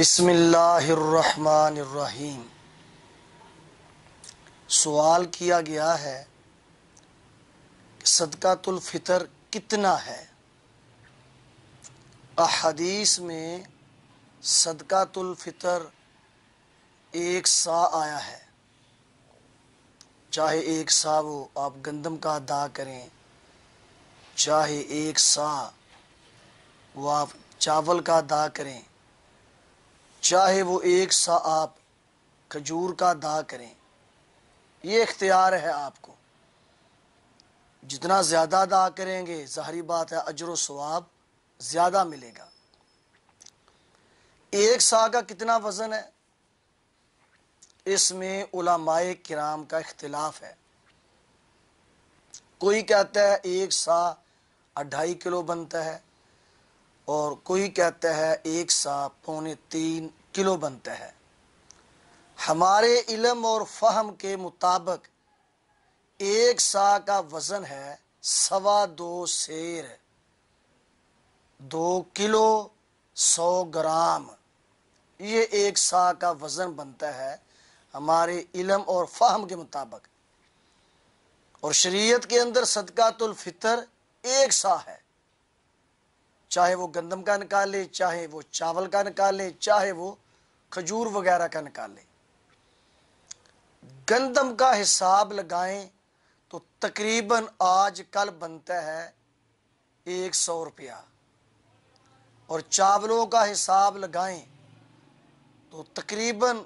बिस्मिल्लाहिर्रहमानिर्रहीम सवाल किया गया है कि सदकातुल्फितर कितना है अहदीस में सदकातुल्फितर एक सा आया है चाहे एक सा वो आप गंदम का अदा करें चाहे एक सा वो आप चावल का अदा करें चाहे वो एक सा आप खजूर का दा करें ये इख्तियार है आपको जितना ज़्यादा दा करेंगे ज़ाहरी बात है अजर वाब ज़्यादा मिलेगा एक सा का कितना वज़न है इसमें उलमाए किराम का इख्तलाफ है कोई कहता है एक सा अढ़ाई किलो बनता है और कोई कहता है एक सा पौने तीन किलो बनता है हमारे इलम और फहम के मुताबिक एक सा का वज़न है सवा दो शेर दो किलो सौ ग्राम ये एक सा का वज़न बनता है हमारे इलम और फहम के मुताबिक और शरीयत के अंदर सदकातुल्फितर एक सा है चाहे वो गंदम का निकाले चाहे वो चावल का निकाले चाहे वो खजूर वगैरह का निकालें गंदम का हिसाब लगाएं तो तकरीबन आज कल बनता है एक सौ रुपया और चावलों का हिसाब लगाएं तो तकरीबन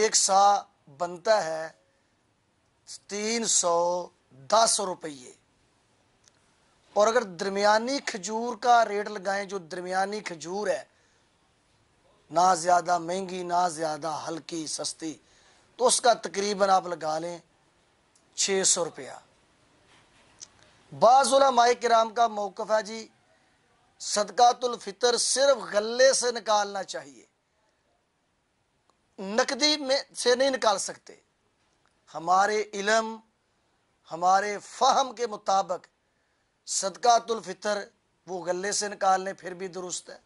एक सा बनता है तीन सौ दस रुपये और अगर दरमियानी खजूर का रेट लगाएं जो दरमियानी खजूर है ना ज़्यादा महंगी ना ज़्यादा हल्की सस्ती तो उसका तकरीबन आप लगा लें छः सौ रुपया बाज़ुलमाए कराम का मौक़ है जी सदकातुलफ़ितर सिर्फ गले से निकालना चाहिए नकदी में से नहीं निकाल सकते हमारे इलम हमारे फहम के मुताबिक सदकातुलफ़ितर वो गले से निकालने फिर भी दुरुस्त है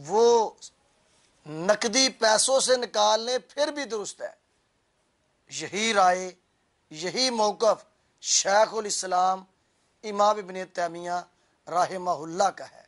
वो नकदी पैसों से निकाल लें फिर भी दुरुस्त है यही राय यही मौकफ़ शेख इस्लाम इमाम इबन तैमिया रहमहुल्ला का है